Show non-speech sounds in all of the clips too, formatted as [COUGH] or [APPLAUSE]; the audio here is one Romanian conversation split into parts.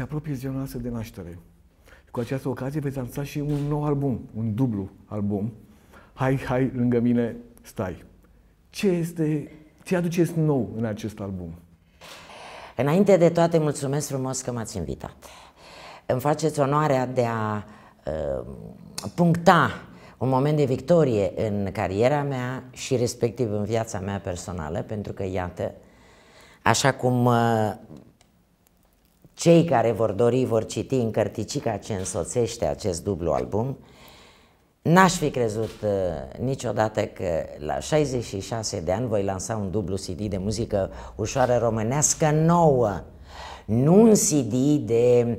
se apropie ziua noastră de naștere. Cu această ocazie veți lansa și un nou album, un dublu album. Hai, hai, lângă mine, stai. Ce este, ce aduceți nou în acest album? Înainte de toate, mulțumesc frumos că m-ați invitat. Îmi faceți onoarea de a uh, puncta un moment de victorie în cariera mea și respectiv în viața mea personală, pentru că, iată, așa cum uh, cei care vor dori vor citi în cărticica ce însoțește acest dublu album. N-aș fi crezut uh, niciodată că la 66 de ani voi lansa un dublu CD de muzică ușoară românească nouă, nu un CD de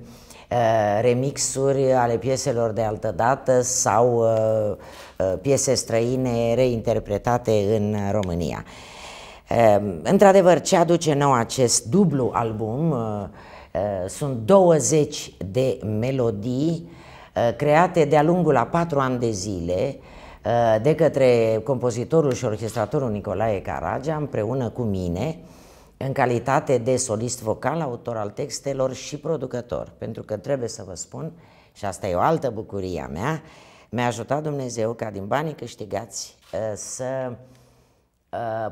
uh, remixuri ale pieselor de altă dată sau uh, uh, piese străine reinterpretate în România. Uh, într-adevăr, ce aduce nou acest dublu album uh, Eh, sunt 20 de melodii eh, create de-a lungul a patru ani de zile eh, de către compozitorul și orchestratorul Nicolae Caragea împreună cu mine în calitate de solist vocal, autor al textelor și producător. Pentru că trebuie să vă spun, și asta e o altă bucurie a mea, mi-a ajutat Dumnezeu ca din banii câștigați să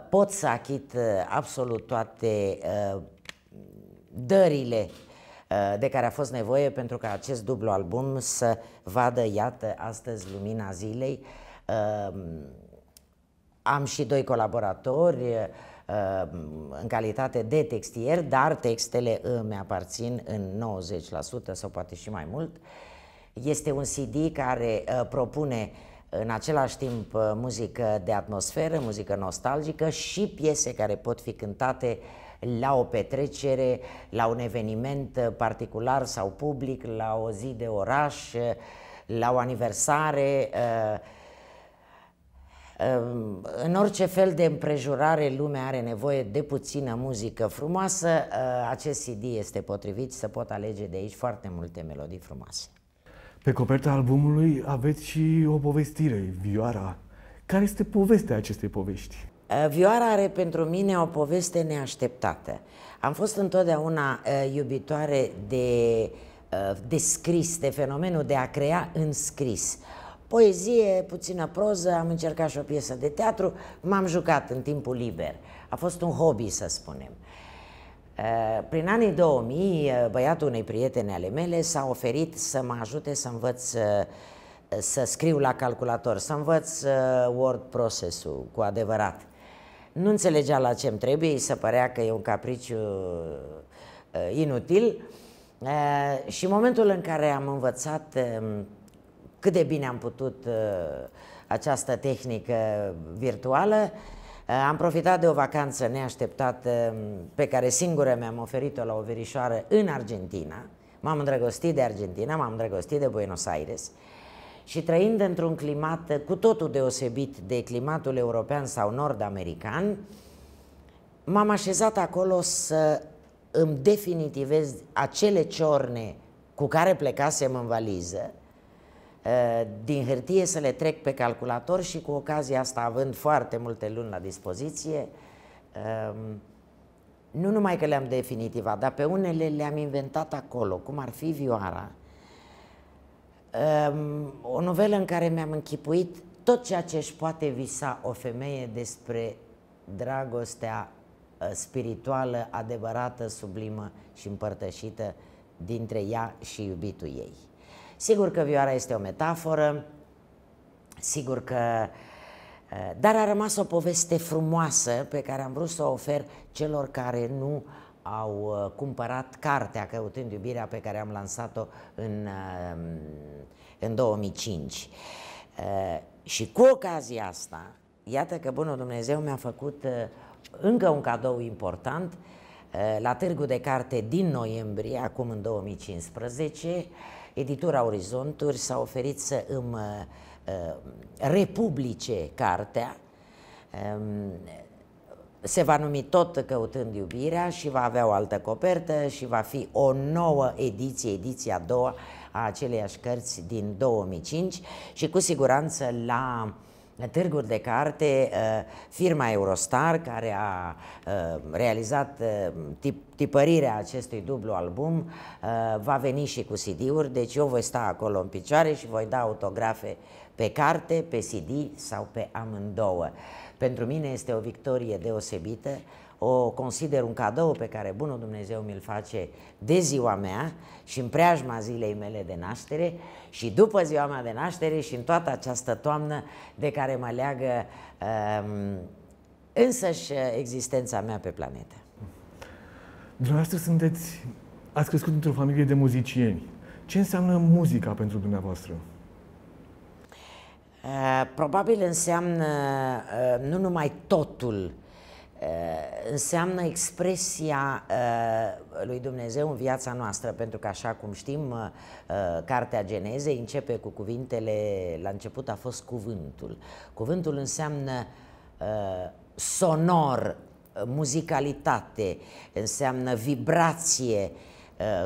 pot să achit absolut toate dările uh, de care a fost nevoie pentru ca acest dublu album să vadă, iată, astăzi lumina zilei. Um, am și doi colaboratori uh, în calitate de textier, dar textele îmi aparțin în 90% sau poate și mai mult. Este un CD care uh, propune în același timp muzică de atmosferă, muzică nostalgică și piese care pot fi cântate uh, la o petrecere, la un eveniment particular sau public, la o zi de oraș, la o aniversare, uh, uh, în orice fel de împrejurare lumea are nevoie de puțină muzică frumoasă, uh, acest CD este potrivit să pot alege de aici foarte multe melodii frumoase. Pe coperta albumului aveți și o povestire, Vioara. Care este povestea acestei povești? Eh, vioara are pentru mine o poveste neașteptată. Am fost întotdeauna eh, iubitoare de eh, de scris, de fenomenul de a crea în scris. Poezie, puțină proză, am încercat și o piesă de teatru, m-am jucat în timpul liber. A fost un hobby, să spunem. Prin anii 2000, băiatul unei prietene ale mele s-a oferit să mă ajute să învăț să scriu la calculator, să învăț word processul cu adevărat nu înțelegea la ce trebuie, îi se părea că e un capriciu uh, uh, inutil. Uh, și în momentul în care am învățat uh, cât de bine am putut uh, această tehnică virtuală, uh, am profitat de o vacanță neașteptată um, pe care singură mi-am oferit-o la o verișoară în Argentina. M-am îndrăgostit de Argentina, m-am îndrăgostit de Buenos Aires. Uh, și trăind într-un climat cu totul deosebit de climatul european sau nord-american, m-am așezat acolo să îmi definitivez acele ciorne cu care plecasem în valiză, eh, din hârtie să le trec pe calculator și cu ocazia asta, având foarte multe luni la dispoziție, ehm, nu numai că le-am definitivat, dar pe unele le-am inventat acolo, cum ar fi vioara, um, o novelă în care mi-am închipuit tot ceea ce își poate visa o femeie despre dragostea ă, spirituală, adevărată, sublimă și împărtășită dintre ea și iubitul ei. Sigur că vioara este o metaforă, sigur că... Ă, dar a rămas o poveste frumoasă pe care am vrut să o ofer celor care nu au uh, cumpărat cartea Căutând iubirea pe care am lansat-o în, uh, în 2005. Uh, și cu ocazia asta, iată că Bunul Dumnezeu mi-a făcut încă un cadou important la Târgu de Carte din noiembrie, acum în 2015, editura Orizonturi s-a oferit să îmi republice cartea um, se va numi tot Căutând iubirea și va avea o altă copertă și va fi o nouă ediție, ediția a doua a aceleiași cărți din 2005 și cu siguranță la târguri de carte, uh, firma Eurostar, care a uh, realizat uh, tip, tipărirea acestui dublu album, va veni și cu CD-uri, deci eu voi sta acolo în picioare și voi da autografe pe carte, pe CD sau pe amândouă. Pentru mine este o victorie deosebită, o consider un cadou pe care Bunul Dumnezeu mi-l face de ziua mea și în preajma zilei mele de naștere și după ziua mea de naștere și în toată această toamnă de care mă leagă um, însăși eh, existența mea pe planetă. Dumneavoastră sunteți, ați crescut într-o familie de muzicieni. Ce înseamnă muzica pentru dumneavoastră? Eh, probabil înseamnă eh, nu numai totul, eh, înseamnă expresia lui Dumnezeu în viața noastră, pentru că așa cum știm, cartea Genezei începe cu cuvintele, la început a fost cuvântul. Cuvântul înseamnă sonor, muzicalitate, înseamnă vibrație,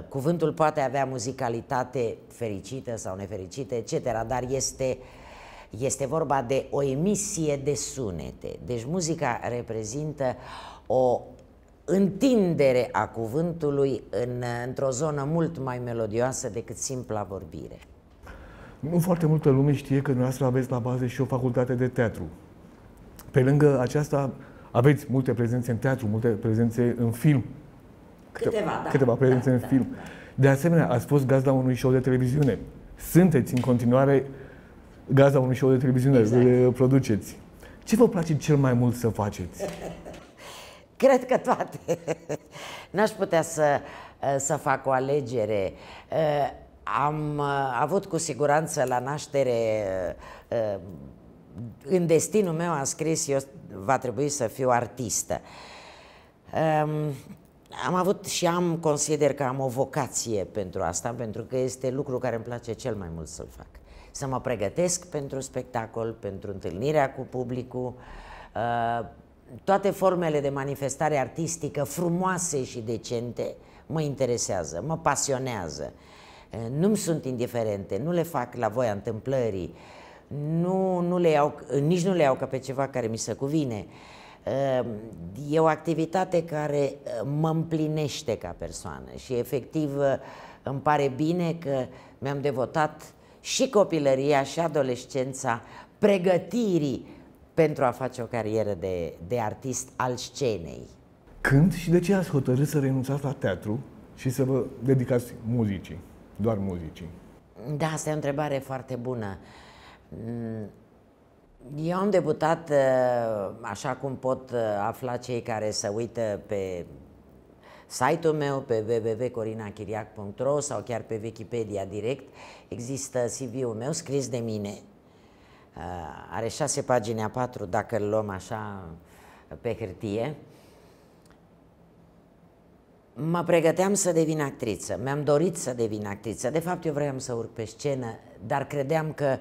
cuvântul poate avea muzicalitate fericită sau nefericită, etc., dar este uh, este vorba de o emisie de sunete. Deci muzica reprezintă o întindere a cuvântului în, într-o zonă mult mai melodioasă decât simpla vorbire. Nu foarte multă lume știe că dumneavoastră aveți la bază și o facultate de teatru. Pe lângă aceasta, aveți multe prezențe în teatru, multe prezențe în film. Câteva, da. Câteva prezențe da, în da, film. Da. De asemenea, ați fost gazda unui show de televiziune. Sunteți în continuare gazda unui show de televiziune, exact. le uh, produceți. Ce vă place cel mai mult să faceți? [LAUGHS] Cred că toate. [LAUGHS] N-aș putea să, uh, să fac o alegere. Uh, am avut cu siguranță la naștere, în destinul meu am scris, eu va trebui să fiu artistă. Um, am avut și am, consider că am o vocație pentru asta, pentru că este lucru care îmi place cel mai mult să-l fac să mă pregătesc pentru spectacol, pentru întâlnirea cu publicul, uh, toate formele de manifestare artistică frumoase și decente mă interesează, mă pasionează. Uh, nu-mi sunt indiferente, nu le fac la voia întâmplării, nu, nu le iau, nici nu le iau ca pe ceva care mi se cuvine. Uh, e o activitate care mă împlinește ca persoană și efectiv îmi pare bine că mi-am devotat și copilăria și adolescența pregătirii pentru a face o carieră de, de artist al scenei. Când și de ce ați hotărât să renunțați la teatru și să vă dedicați muzicii, doar muzicii? Da, asta e o întrebare foarte bună. Mm, eu am debutat, uh, așa cum pot uh, afla cei care se uită pe site-ul meu pe www.corinachiriac.ro sau chiar pe Wikipedia direct există CV-ul meu scris de mine. Uh, are șase pagini a patru dacă îl luăm așa pe hârtie. Mă pregăteam să devin actriță, mi-am dorit să devin actriță. De fapt, eu vreau să urc pe scenă, dar credeam că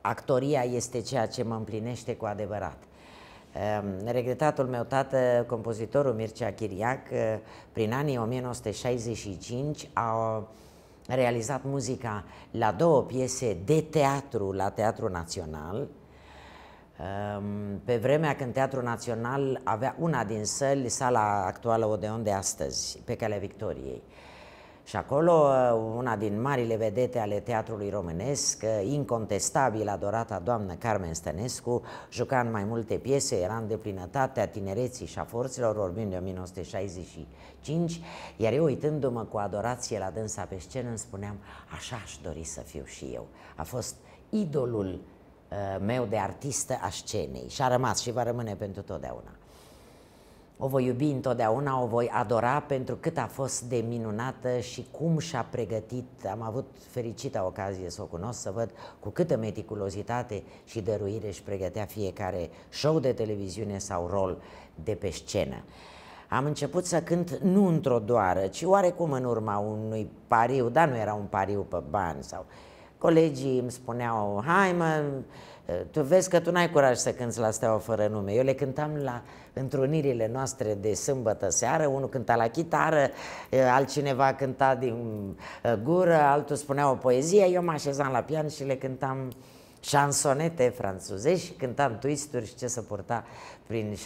actoria este ceea ce mă împlinește cu adevărat. Ehm, Regretatul meu tată, compozitorul Mircea Chiriac, eh, prin anii 1965 a realizat muzica la două piese de teatru la Teatru Național. Ehm, pe vremea când Teatrul Național avea una din săli, sala actuală Odeon de astăzi, pe calea Victoriei. Și acolo uh, una din marile vedete ale teatrului românesc, uh, incontestabil adorata doamnă Carmen Stănescu, juca în mai multe piese, era în deplinătatea tinereții și a forțelor, vorbim de 1965, iar eu uitându-mă cu adorație la dânsa pe scenă, îmi spuneam, așa aș dori să fiu și eu. A fost idolul uh, meu de artistă a scenei și a rămas și va rămâne pentru totdeauna o voi iubi întotdeauna, o voi adora pentru cât a fost de minunată și cum și-a pregătit. Am avut fericita ocazie să o cunosc, să văd cu câtă meticulozitate și dăruire își pregătea fiecare show de televiziune sau rol de pe scenă. Am început să cânt nu într-o doară, ci oarecum în urma unui pariu, dar nu era un pariu pe bani sau... Colegii îmi spuneau, hai mă, Eh, tu vezi că tu n-ai curaj să cânți la Steaua fără nume. Eu le cântam la întrunirile noastre de sâmbătă seară, unul cânta la chitară, eh, altcineva cânta din eh, gură, altul spunea o poezie, eu mă așezam la pian și le cântam șansonete franceze și cântam twisturi și ce să purta prin 68-69.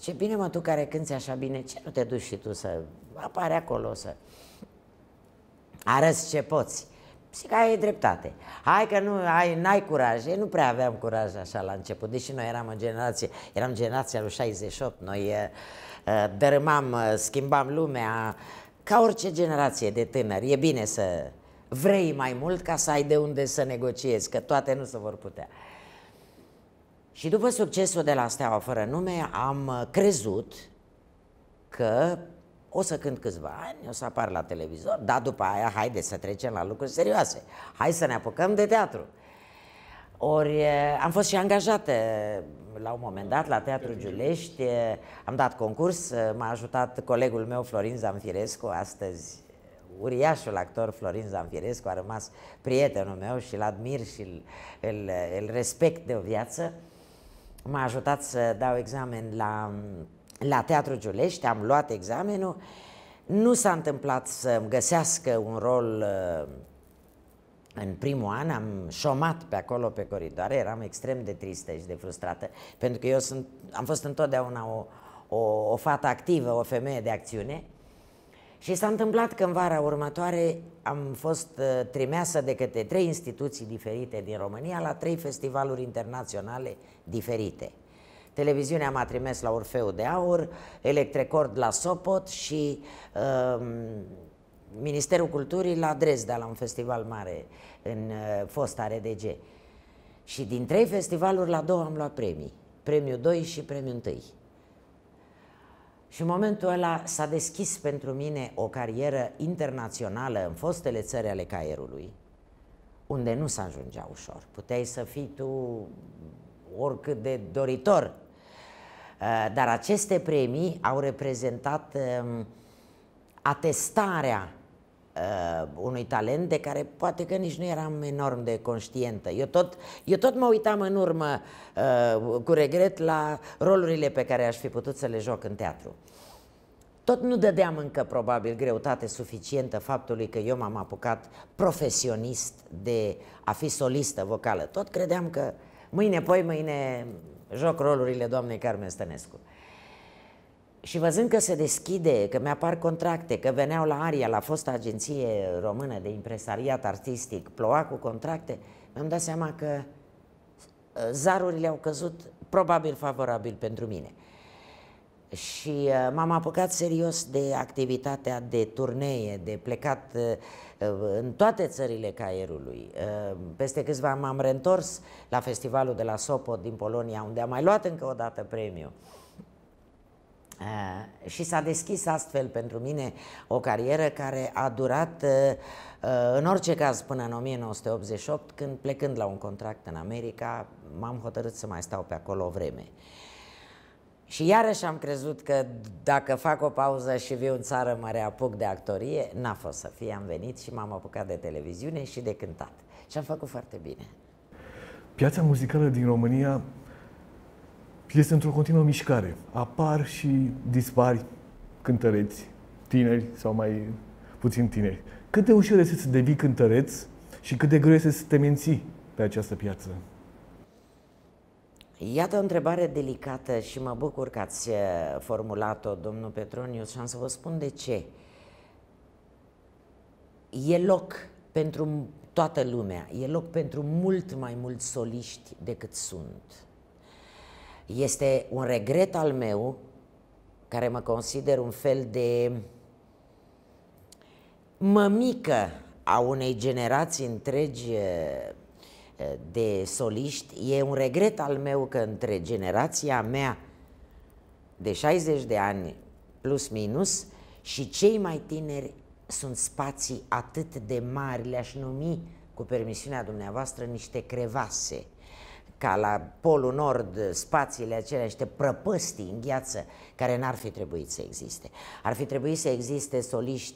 Ce bine mă, tu care cânti așa bine, ce nu te duci și tu să apare acolo, să arăți ce poți? Și că ai dreptate. Hai că nu, ai, n-ai curaj. Eu nu prea aveam curaj așa la început, deși noi eram în generație, eram generația lui 68, noi eh, eh, dărâmam, eh, schimbam lumea, ca orice generație de tânări, e bine să vrei mai mult ca să ai de unde să negociezi, că toate nu se vor putea. Și după succesul de la Steaua fără nume, am crezut că o să cânt câțiva ani, o să apar la televizor, dar după aia haide să trecem la lucruri serioase. Hai să ne apucăm de teatru. Ori am fost și angajată la un moment dat la Teatrul Giulești, am dat concurs, m-a ajutat colegul meu Florin Zamfirescu, astăzi uriașul actor Florin Zamfirescu a rămas prietenul meu și îl admir și îl, îl, îl respect de o viață. M-a ajutat să dau examen la la Teatru Giulești, am luat examenul, nu s-a întâmplat să îmi găsească un rol uh, în primul an, am șomat pe acolo pe coridoare, eram extrem de tristă și de frustrată, pentru că eu sunt, am fost întotdeauna o, o, o fată activă, o femeie de acțiune. Și s-a întâmplat că în vara următoare am fost uh, trimeasă de către trei instituții diferite din România la trei festivaluri internaționale diferite televiziunea m-a trimis la Orfeu de Aur, Electrecord la Sopot și uh, Ministerul Culturii la Dresda, la un festival mare în uh, fosta RDG. Și din trei festivaluri la două am luat premii. Premiul 2 și premiul 1. Și în momentul ăla s-a deschis pentru mine o carieră internațională în fostele țări ale caierului, unde nu s-a s-a ajungea ușor. Puteai să fii tu oricât de doritor Eh, dar aceste premii au reprezentat ehm, atestarea uh, unui talent de care poate că nici nu eram enorm de conștientă. Eu tot, eu tot mă uitam în urmă uh, cu regret la rolurile pe care aș fi putut să le joc în teatru. Tot nu dădeam încă probabil greutate suficientă faptului că eu m-am apucat profesionist de a fi solistă vocală. Tot credeam că mâine, poi mâine joc rolurile doamnei Carmen Stănescu. Și văzând că se deschide, că mi-apar contracte, că veneau la Aria, la fosta agenție română de impresariat artistic, ploua cu contracte, mi-am dat seama că uh, zarurile au căzut probabil favorabil pentru mine. Și uh, m-am apucat serios de activitatea de turnee, de plecat uh, în toate țările caierului. Peste câțiva ani m-am reîntors la festivalul de la Sopot din Polonia, unde am mai luat încă o dată premiu. Și s-a deschis astfel pentru mine o carieră care a durat, în orice caz, până în 1988, când plecând la un contract în America, m-am hotărât să mai stau pe acolo o vreme. Și iarăși am crezut că dacă fac o pauză și viu în țară mă reapuc de actorie, n-a fost să fie, am venit și m-am apucat de televiziune și de cântat. Și am făcut foarte bine. Piața muzicală din România este într-o continuă mișcare. Apar și dispari cântăreți, tineri sau mai puțin tineri. Cât de ușor este să devii cântăreț și cât de greu este să te menții pe această piață? Iată o întrebare delicată și mă bucur că ați eh, formulat-o, domnul Petronius, și am să vă spun de ce. E loc pentru toată lumea, e loc pentru mult mai mulți soliști decât sunt. Este un regret al meu, care mă consider un fel de mămică a unei generații întregi eh, de soliști, e un regret al meu că între generația mea de 60 de ani plus minus și cei mai tineri sunt spații atât de mari, le-aș numi, cu permisiunea dumneavoastră, niște crevase ca la Polul Nord spațiile acelea, niște prăpăstii în gheață care n-ar fi trebuit să existe. Ar fi trebuit să existe soliști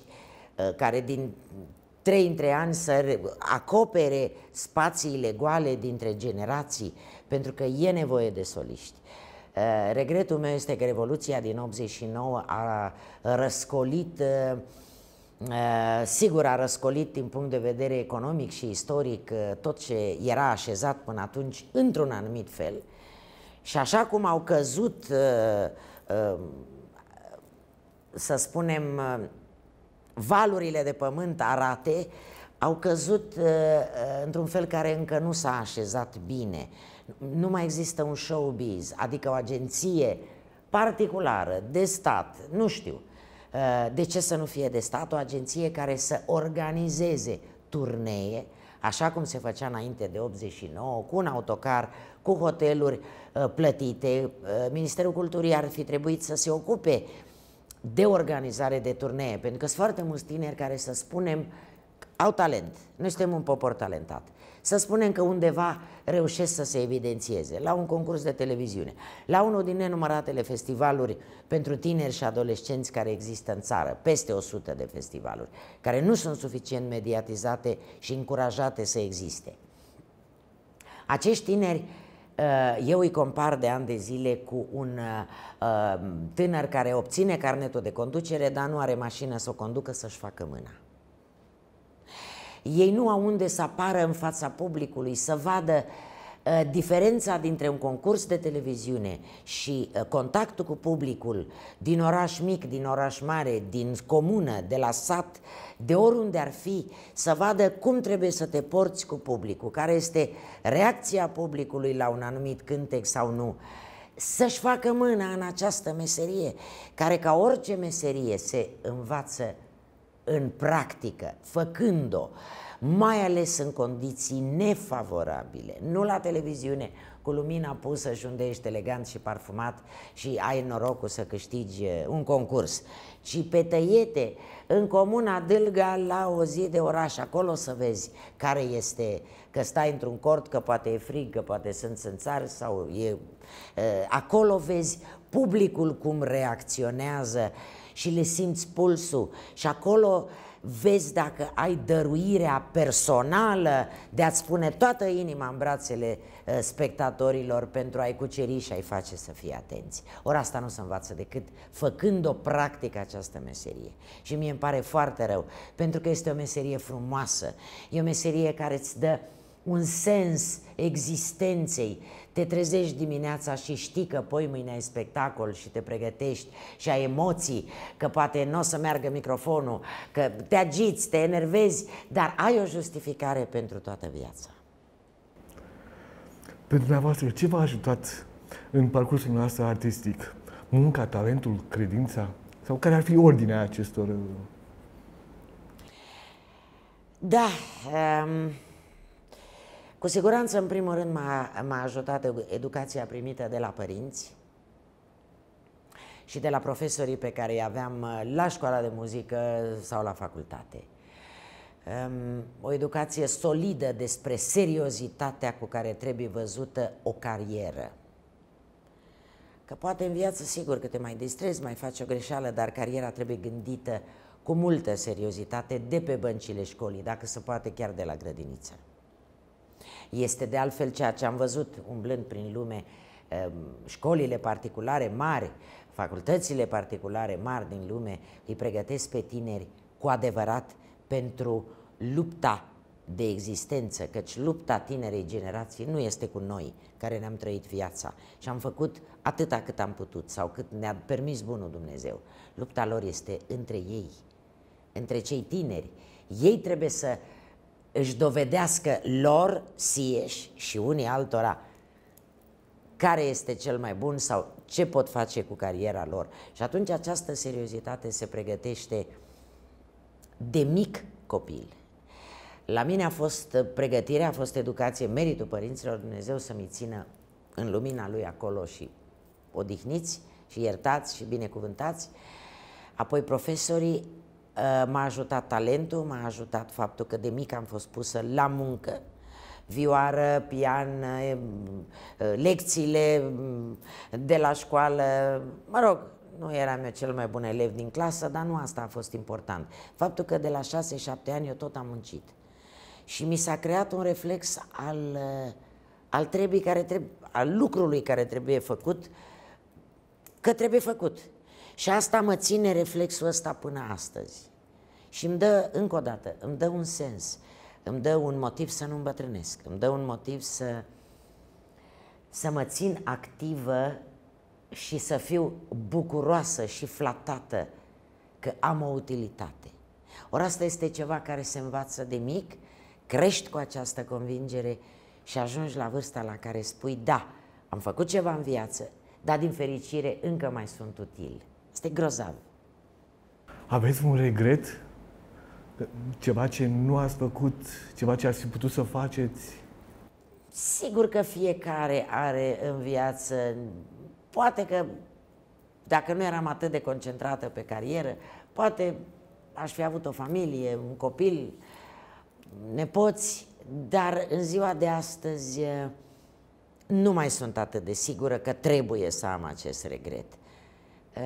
uh, care din trei între ani să acopere spațiile goale dintre generații, pentru că e nevoie de soliști. Uh, regretul meu este că Revoluția din 89 a răscolit, uh, uh, sigur a răscolit din punct de vedere economic și istoric tot ce era așezat până atunci într-un anumit fel. Și așa cum au căzut, să spunem, valurile de pământ arate au căzut uh, uh, într-un fel care încă nu s-a așezat bine. Nu mai există un showbiz, adică o agenție particulară, de stat, nu știu. Uh, de ce să nu fie de stat o agenție care să organizeze turnee, așa cum se făcea înainte de 89, cu un autocar, cu hoteluri uh, plătite. Uh, Ministerul Culturii ar fi trebuit să se ocupe de organizare de turnee, pentru că sunt foarte mulți tineri care să spunem au talent, noi suntem un popor talentat. Să spunem că undeva reușesc să se evidențieze, la un concurs de televiziune, la unul din nenumăratele festivaluri pentru tineri și adolescenți care există în țară, peste 100 de festivaluri, care nu sunt suficient mediatizate și încurajate să existe. Acești tineri Uh, eu îi compar de ani de zile cu un uh, um, tânăr care obține carnetul de conducere, dar nu are mașină să o conducă să-și facă mâna. Ei nu au unde să apară în fața publicului, să vadă uh, Uh, diferența dintre un concurs de televiziune și uh, contactul cu publicul din oraș mic, din oraș mare, din comună, de la sat, de oriunde ar fi, să vadă cum trebuie să te porți cu publicul, care este reacția publicului la un anumit cântec sau nu, să-și facă mâna în această meserie, care ca orice meserie se învață în practică, făcând-o, mai ales în condiții nefavorabile, nu la televiziune, cu lumina pusă și unde ești elegant și parfumat și ai norocul să câștigi un concurs, ci pe tăiete, în comuna Dâlga, la o zi de oraș, acolo să vezi care este, că stai într-un cort, că poate e frig, că poate sunt țară sau e... Acolo vezi publicul cum reacționează și le simți pulsul și acolo vezi dacă ai dăruirea personală de a-ți pune toată inima în brațele uh, spectatorilor pentru a-i cuceri și a-i face să fie atenți. Ori asta nu se învață decât făcând o practică această meserie. Și mie îmi pare foarte rău, pentru că este o meserie frumoasă, e o meserie care îți dă uh, un sens existenței. Te trezești dimineața și știi că poi mâine ai spectacol și te pregătești și ai emoții, că poate nu o să meargă microfonul, că te agiți, te enervezi, dar ai o justificare pentru toată viața. Pentru dumneavoastră, ce v-a ajutat în parcursul nostru artistic? Munca, talentul, credința? Sau care ar fi ordinea acestor? Uh, da, um cu siguranță, în primul rând, m-a, ajutat educația primită de la părinți și de la profesorii pe care îi aveam uh, la școala de muzică sau la facultate. Um, o educație solidă despre seriozitatea cu care trebuie văzută o carieră. Că poate în viață, sigur, că te mai distrezi, mai faci o greșeală, dar cariera trebuie gândită cu multă seriozitate de pe băncile școlii, dacă se poate chiar de la grădiniță. Este de altfel ceea ce am văzut umblând prin lume, ehm, școlile particulare mari, facultățile particulare mari din lume, îi pregătesc pe tineri cu adevărat pentru lupta de existență, căci lupta tinerei generații nu este cu noi care ne-am trăit viața și am făcut atâta cât am putut sau cât ne-a permis bunul Dumnezeu. Lupta lor este între ei, între cei tineri. Ei trebuie să își dovedească lor sieși și unii altora care este cel mai bun sau ce pot face cu cariera lor. Și atunci această seriozitate se pregătește de mic copil. La mine a fost pregătirea, a fost educație, meritul părinților Dumnezeu să mi țină în lumina lui acolo și odihniți și iertați și binecuvântați. Apoi profesorii Eh, m-a ajutat talentul, m-a ajutat faptul că de mic am fost pusă la muncă, vioară, pian, eh, eh, lecțiile mm, de la școală, mă rog, nu eram eu cel mai bun elev din clasă, dar nu asta a fost important. Faptul că de la 6-7 ani eu tot am muncit. Și mi s-a creat un reflex al, al, trebui care trebuie, al lucrului care trebuie făcut, că trebuie făcut. Și asta mă ține reflexul ăsta până astăzi. Și îmi dă, încă o dată, îmi dă un sens, îmi dă un motiv să nu îmbătrânesc, îmi dă un motiv să, să mă țin activă și să fiu bucuroasă și flatată că am o utilitate. Ori asta este ceva care se învață de mic, crești cu această convingere și ajungi la vârsta la care spui, da, am făcut ceva în viață, dar din fericire încă mai sunt util. Este grozav. Aveți un regret? Ceva ce nu ați făcut? Ceva ce ați fi putut să faceți? Sigur că fiecare are în viață, poate că dacă nu eram atât de concentrată pe carieră, poate aș fi avut o familie, un copil, nepoți, dar în ziua de astăzi eh, nu mai sunt atât de sigură că trebuie să am acest regret. Eh,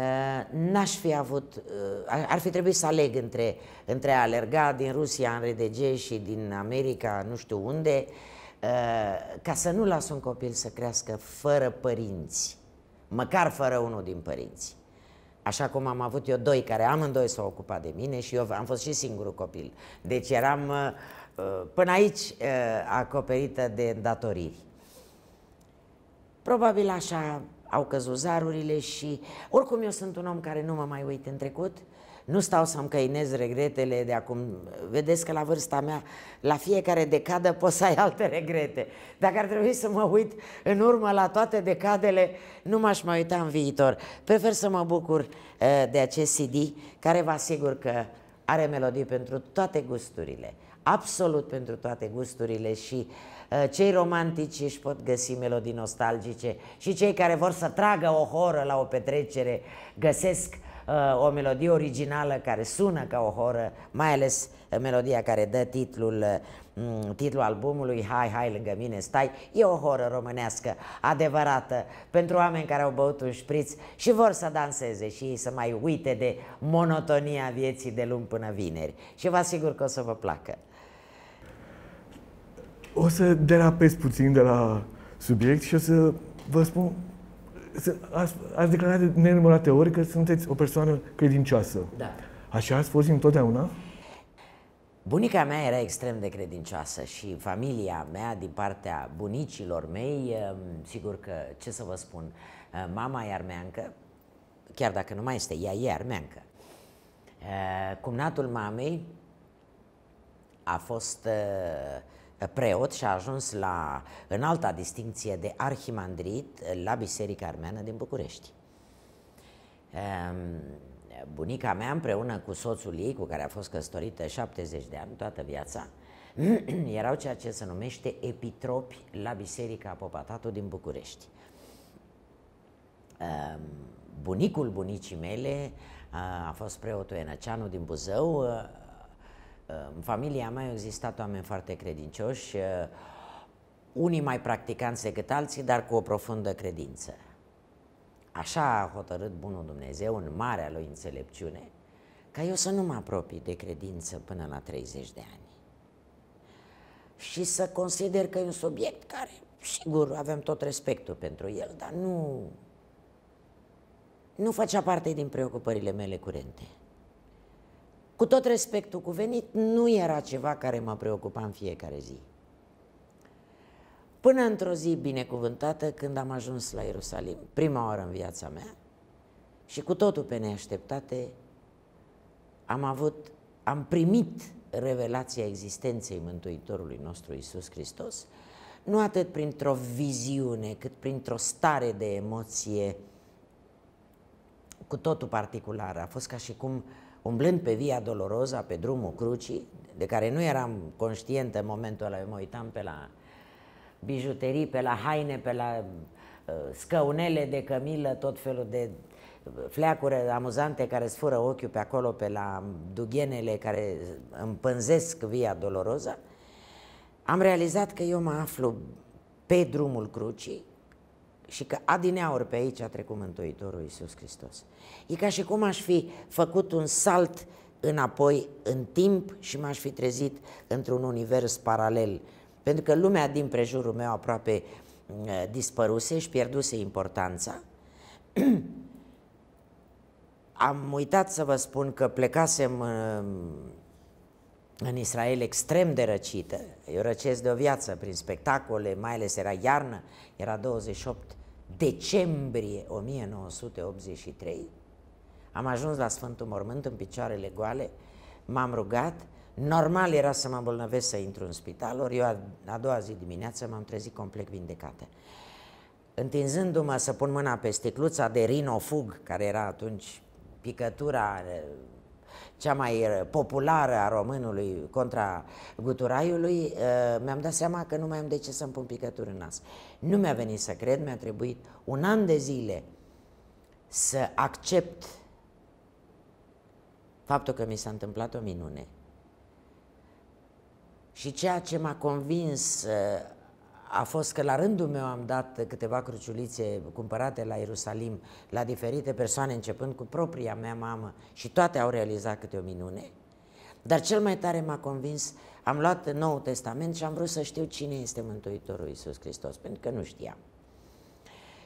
n-aș fi avut, eh, ar fi trebuit să aleg între, între a alerga din Rusia în RDG și din America nu știu unde, eh, ca să nu las un copil să crească fără părinți, măcar fără unul din părinți. Așa cum am avut eu doi care amândoi s-au ocupat de mine și eu am fost și singurul copil. Deci eram până aici acoperită de datoriri. Probabil așa au căzut zarurile și oricum eu sunt un om care nu mă mai uit în trecut, nu stau să-mi căinez regretele de acum. Vedeți că la vârsta mea, la fiecare decadă poți să ai alte regrete. Dacă ar trebui să mă uit în urmă la toate decadele, nu m-aș mai uita în viitor. Prefer să mă bucur eh, de acest CD, care vă asigur că are melodii pentru toate gusturile. Absolut pentru toate gusturile și uh, Eh, cei romantici își pot găsi melodii nostalgice și cei care vor să tragă o horă la o petrecere găsesc eh, o melodie originală care sună ca o horă, mai ales eh, melodia care dă titlul, titlul albumului Hai, hai, lângă mine stai, e o horă românească adevărată pentru oameni care au băut un șpriț și vor să danseze și ei să mai uite de monotonia vieții de luni până vineri și vă asigur că o să vă placă o să derapez puțin de la subiect și o să vă spun, ați, declarat de nenumărate ori că sunteți o persoană credincioasă. Da. Așa ați fost întotdeauna? Bunica mea era extrem de credincioasă și familia mea, din partea bunicilor mei, ehm, sigur că, ce să vă spun, ehm, mama e armeancă, chiar dacă nu mai este, ea e armeancă. Ehm, cumnatul mamei a fost uh, preot și a ajuns la înalta distinție de arhimandrit la Biserica Armeană din București. Ehm, bunica mea împreună cu soțul ei, cu care a fost căsătorită 70 de ani, toată viața, [CLEARS THROAT] erau ceea ce se numește epitropi la Biserica Popatatul din București. Ehm, bunicul bunicii mele a fost preotul Enăceanu din Buzău, în familia mea au existat oameni foarte credincioși, eh, unii mai practicanți decât alții, dar cu o profundă credință. Așa a hotărât Bunul Dumnezeu în marea lui înțelepciune, ca eu să nu mă apropii de credință până la 30 de ani. Și să consider că e un subiect care, sigur, avem tot respectul pentru el, dar nu, nu făcea parte din preocupările mele curente cu tot respectul cuvenit, nu era ceva care mă preocupa în fiecare zi. Până într-o zi binecuvântată când am ajuns la Ierusalim, prima oară în viața mea, și cu totul pe neașteptate, am avut, am primit revelația existenței Mântuitorului nostru Isus Hristos, nu atât printr-o viziune, cât printr-o stare de emoție cu totul particulară. A fost ca și cum uh, umblând pe via Doloroza, pe drumul Crucii, de care nu eram conștientă în momentul ăla, eu mă uitam pe la bijuterii, pe la haine, pe la uh, scăunele de cămilă, tot felul de fleacuri amuzante care sfură ochiul pe acolo, pe la dughenele care împânzesc via Doloroza, am realizat că eu mă aflu pe drumul Crucii, și că adineauri pe aici a trecut Mântuitorul Iisus Hristos. E ca și cum aș fi făcut un salt înapoi în timp și m-aș fi trezit într-un univers paralel. Pentru că lumea din prejurul meu aproape mm, eh, dispăruse și pierduse importanța. [CLEARS THROAT] Am uitat să vă spun că plecasem mm, în Israel extrem de răcită. Eu răcesc de o viață prin spectacole, mai ales era iarnă, era 28 decembrie 1983, am ajuns la Sfântul Mormânt în picioarele goale, m-am rugat, normal era să mă îmbolnăvesc să intru în spital, ori eu a, a doua zi dimineață m-am trezit complet vindecată. Întinzându-mă să pun mâna pe sticluța de rinofug, care era atunci picătura cea mai uh, populară a românului contra guturaiului, uh, mi-am dat seama că nu mai am de ce să-mi pun picături în nas. Nu mi-a venit să cred, mi-a trebuit un an de zile să accept faptul că mi s-a întâmplat o minune. Și ceea ce m-a convins uh, a fost că la rândul meu am dat câteva cruciulițe cumpărate la Ierusalim la diferite persoane, începând cu propria mea mamă și toate au realizat câte o minune. Dar cel mai tare m-a convins, am luat Noul Testament și am vrut să știu cine este Mântuitorul Iisus Hristos, pentru că nu știam.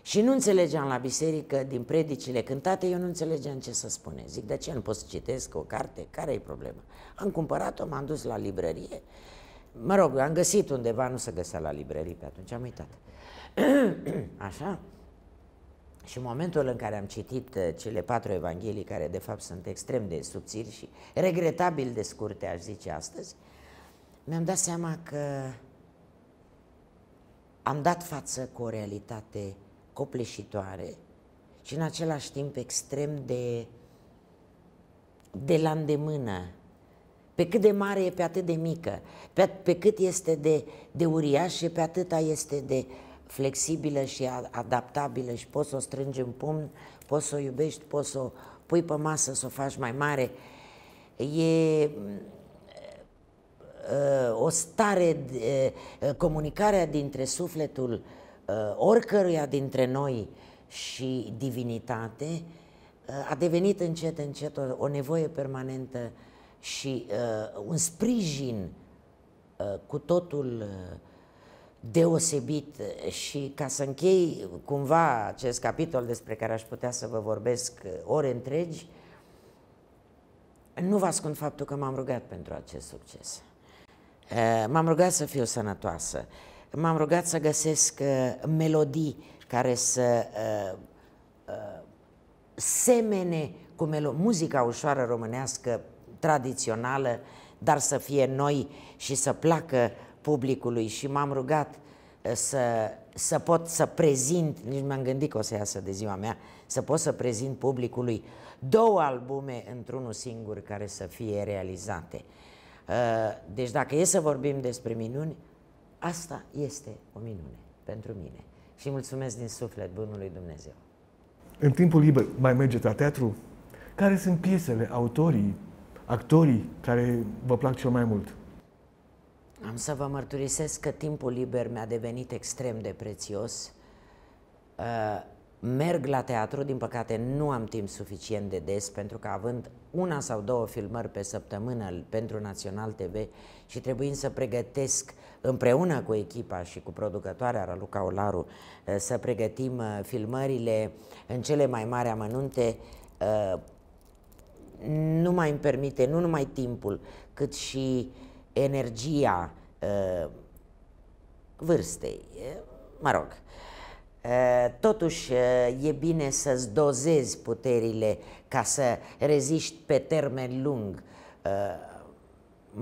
Și nu înțelegeam la biserică, din predicile cântate, eu nu înțelegeam ce să spune. Zic, de ce nu pot să citesc o carte? Care e problema? Am cumpărat-o, m-am dus la librărie Mă rog, am găsit undeva, nu se găsea la librării pe atunci, am uitat. [CLEARS THROAT] Așa? Și în momentul în care am citit eh, cele patru evanghelii, care de fapt sunt extrem de subțiri și regretabil de scurte, aș zice astăzi, mi-am dat seama că am dat față cu o realitate copleșitoare și în același timp extrem de, de la îndemână pe cât de mare e, pe atât de mică. Pe, pe cât este de, de și pe atâta este de flexibilă și adaptabilă și poți să o strângi în pumn, poți să o iubești, poți să o pui pe masă, să o faci mai mare. E uh, o stare, uh, comunicarea dintre sufletul uh, oricăruia dintre noi și divinitate a devenit încet, încet o, o nevoie permanentă și uh, un sprijin uh, cu totul uh, deosebit și ca să închei cumva acest capitol despre care aș putea să vă vorbesc uh, ore întregi, nu vă ascund faptul că m-am rugat pentru acest succes. Uh, m-am rugat să fiu sănătoasă, m-am rugat să găsesc uh, melodii care să semene cu melo- muzica ușoară românească tradițională, dar să fie noi și să placă publicului și m-am rugat uh, să, să pot să prezint, nici m-am gândit că o să iasă de ziua mea, să pot să prezint publicului două albume într-unul singur care să fie realizate. Uh, deci dacă e să vorbim despre minuni, asta este o minune pentru mine. Și mulțumesc din suflet bunului Dumnezeu. În timpul liber mai mergeți la teatru? Care sunt piesele, autorii, actorii care vă plac cel mai mult? Am să vă mărturisesc că timpul liber mi-a devenit extrem de prețios. Uh, merg la teatru, din păcate nu am timp suficient de des, pentru că având una sau două filmări pe săptămână pentru Național TV și trebuind să pregătesc împreună cu echipa și cu producătoarea Raluca Olaru uh, să pregătim uh, filmările în cele mai mari amănunte nu mai îmi permite nu numai timpul, cât și energia uh, vârstei. Mă rog, uh, totuși uh, e bine să-ți dozezi puterile ca să reziști pe termen lung, uh,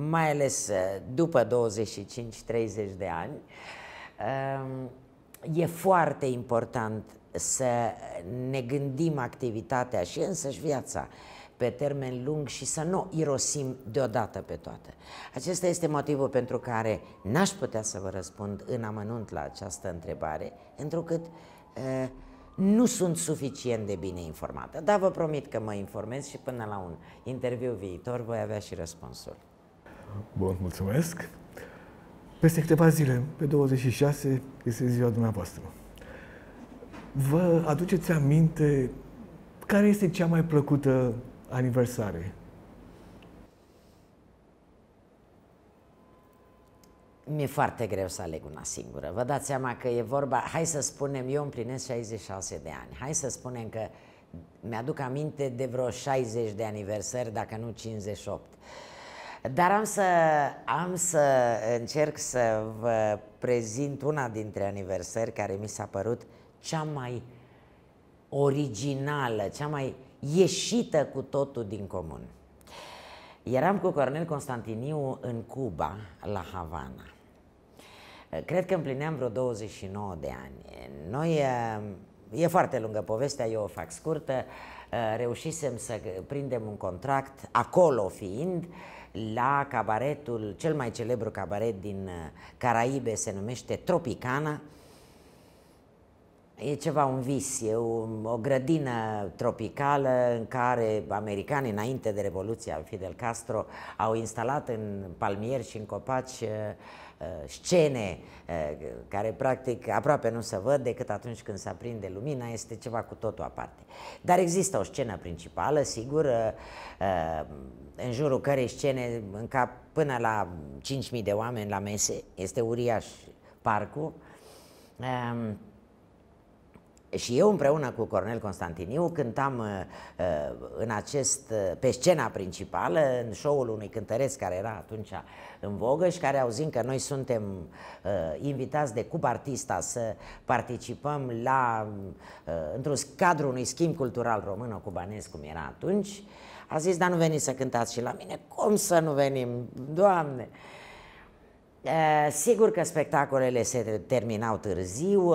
mai ales după 25-30 de ani. E foarte important să ne gândim activitatea și însăși viața pe termen lung și să nu irosim deodată pe toate. Acesta este motivul pentru care n-aș putea să vă răspund în amănunt la această întrebare, întrucât uh, nu sunt suficient de bine informată, dar vă promit că mă informez și până la un interviu viitor voi avea și răspunsul. Bun, mulțumesc. Peste câteva zile, pe 26, este ziua dumneavoastră. Vă aduceți aminte care este cea mai plăcută aniversare. Mi-e foarte greu să aleg una singură. Vă dați seama că e vorba, hai să spunem, eu împlinesc 66 de ani. Hai să spunem că mi-aduc aminte de vreo 60 de aniversări, dacă nu 58. Dar am să, am să încerc să vă prezint una dintre aniversări care mi s-a părut cea mai originală, cea mai ieșită cu totul din comun. Eram cu Cornel Constantiniu în Cuba, la Havana. Cred că împlineam vreo 29 de ani. Noi, eh, e foarte lungă povestea, eu o fac scurtă, eh, reușisem să prindem un contract, acolo fiind, la cabaretul, cel mai celebru cabaret din eh, Caraibe, se numește Tropicana, E ceva, un vis, e o, o grădină tropicală în care americanii, înainte de Revoluția Fidel Castro, au instalat în palmieri și în copaci uh, uh, scene uh, care practic aproape nu se văd decât atunci când se aprinde lumina, este ceva cu totul aparte. Dar există o scenă principală, sigur, uh, uh în jurul cărei scene încap până la 5.000 de oameni la mese, este uriaș parcul. Um, și eu împreună cu Cornel Constantiniu cântam uh, uh, în acest, uh, pe scena principală, în show-ul unui cântăresc care era atunci în vogă și care auzind că noi suntem invitați de cub Artista să participăm la, într-un cadru unui schimb cultural român-cubanez cum era atunci, a zis, dar nu veniți să cântați și la mine. Cum să nu venim? Doamne! Sigur că spectacolele se terminau târziu,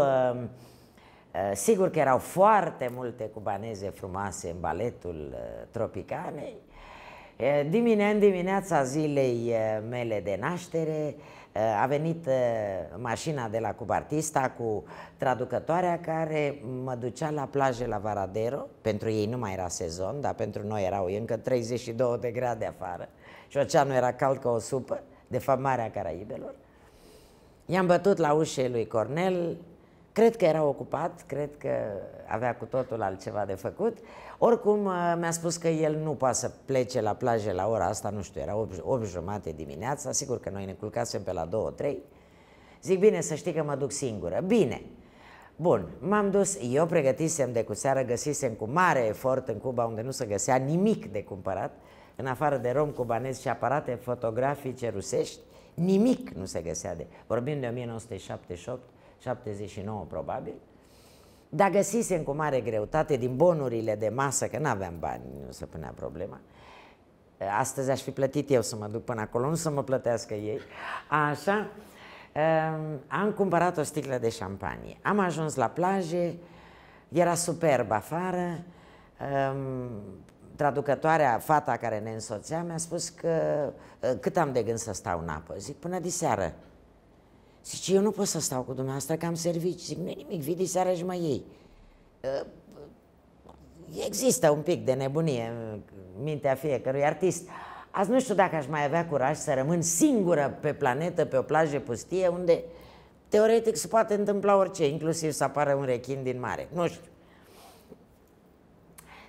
Eh, sigur că erau foarte multe cubaneze frumoase în baletul eh, Tropicanei. Eh, Dimine, în dimineața zilei mele de naștere a venit mașina de la Cubartista cu traducătoarea care mă ducea la plajă la Varadero. Pentru ei nu mai era sezon, dar pentru noi erau încă 32 de grade afară și oceanul era cald ca o supă, de fapt Marea Caraibelor. I-am bătut la ușe lui Cornel, Cred că era ocupat, cred că avea cu totul altceva de făcut. Oricum, uh, mi-a spus că el nu poate să plece la plajă la ora asta, nu știu, era 8, jumate dimineața, sigur că noi ne culcasem pe la 2-3. Zic, bine, să știi că mă duc singură. Bine. Bun, m-am dus, eu pregătisem de cu seară, găsisem cu mare efort în Cuba, unde nu se găsea nimic de cumpărat, în afară de rom cubanez și aparate fotografice rusești, nimic nu se găsea de. Vorbim de 1978, 79 probabil, dar găsisem cu mare greutate din bonurile de masă, că nu aveam bani, nu se punea problema, astăzi aș fi plătit eu să mă duc până acolo, nu să mă plătească ei, așa, ehm, am cumpărat o sticlă de șampanie. Am ajuns la plaje, era superb afară, ehm, traducătoarea, fata care ne însoțea, mi-a spus că eh, cât am de gând să stau în apă. Zic, până diseară. Zice, eu nu pot să stau cu dumneavoastră, că am servici. Zic, nu nimic, vii de seara și mă iei. Ă, există un pic de nebunie în mintea fiecărui artist. Azi nu știu dacă aș mai avea curaj să rămân singură pe planetă, pe o plajă pustie, unde teoretic se poate întâmpla orice, inclusiv să apară un rechin din mare. Nu știu.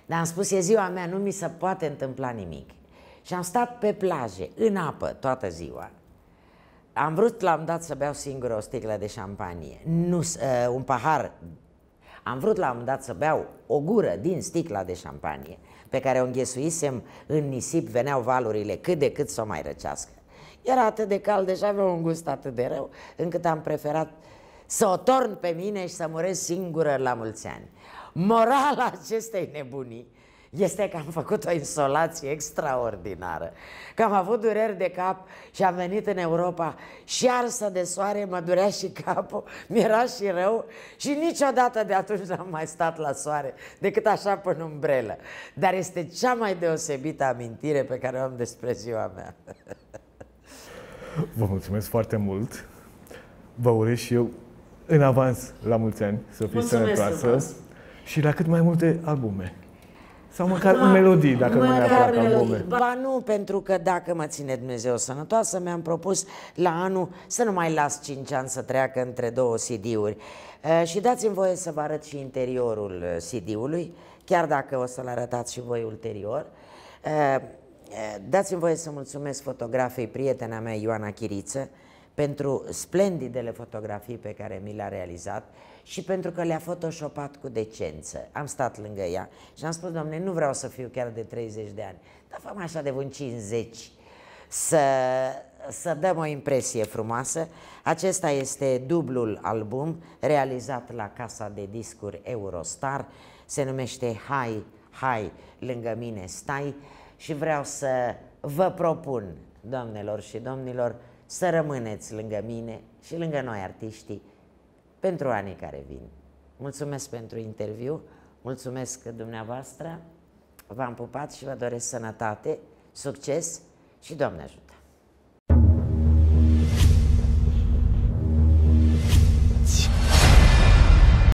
Dar am spus, e ziua mea, nu mi se poate întâmpla nimic. Și am stat pe plaje, în apă, toată ziua. Am vrut la am dat să beau singur o sticlă de șampanie, nu, uh, un pahar. Am vrut la am dat să beau o gură din sticla de șampanie pe care o înghesuisem în nisip, veneau valurile cât de cât să o mai răcească. Era atât de cald, deja avea un gust atât de rău, încât am preferat să o torn pe mine și să murez singură la mulți ani. Morala acestei nebunii este că am făcut o insolație extraordinară, că am avut dureri de cap și am venit în Europa și arsă de soare, mă durea și capul, [LAUGHS] mi-era și rău și niciodată de atunci n-am mai stat la soare, decât așa până umbrelă. Dar este cea mai deosebită amintire pe care o am despre ziua mea. Vă mulțumesc foarte mult. Vă urez și eu în avans la mulți ani să fiți sănătoasă și la cât mai multe albume. Sau măcar Ma, melodii, dacă mă nu mi-a albume. Ba nu, pentru că dacă mă ține Dumnezeu sănătoasă, mi-am propus la anul să nu mai las 5 ani să treacă între două CD-uri. Uh, și dați-mi voie să vă arăt și interiorul CD-ului, chiar dacă o să-l arătați și voi ulterior. Uh, Dați-mi voie să mulțumesc fotografei prietena mea Ioana Chiriță pentru splendidele fotografii pe care mi le-a realizat și pentru că le-a photoshopat cu decență. Am stat lângă ea și am spus, domne, nu vreau să fiu chiar de 30 de ani, dar fă așa de un 50 să, să dăm o impresie frumoasă. Acesta este dublul album realizat la casa de discuri Eurostar. Se numește Hai, Hai, lângă mine stai și vreau să vă propun, doamnelor și domnilor, să rămâneți lângă mine și lângă noi artiștii pentru anii care vin. Mulțumesc pentru interviu, mulțumesc dumneavoastră, v-am pupat și vă doresc sănătate, succes și Doamne ajută!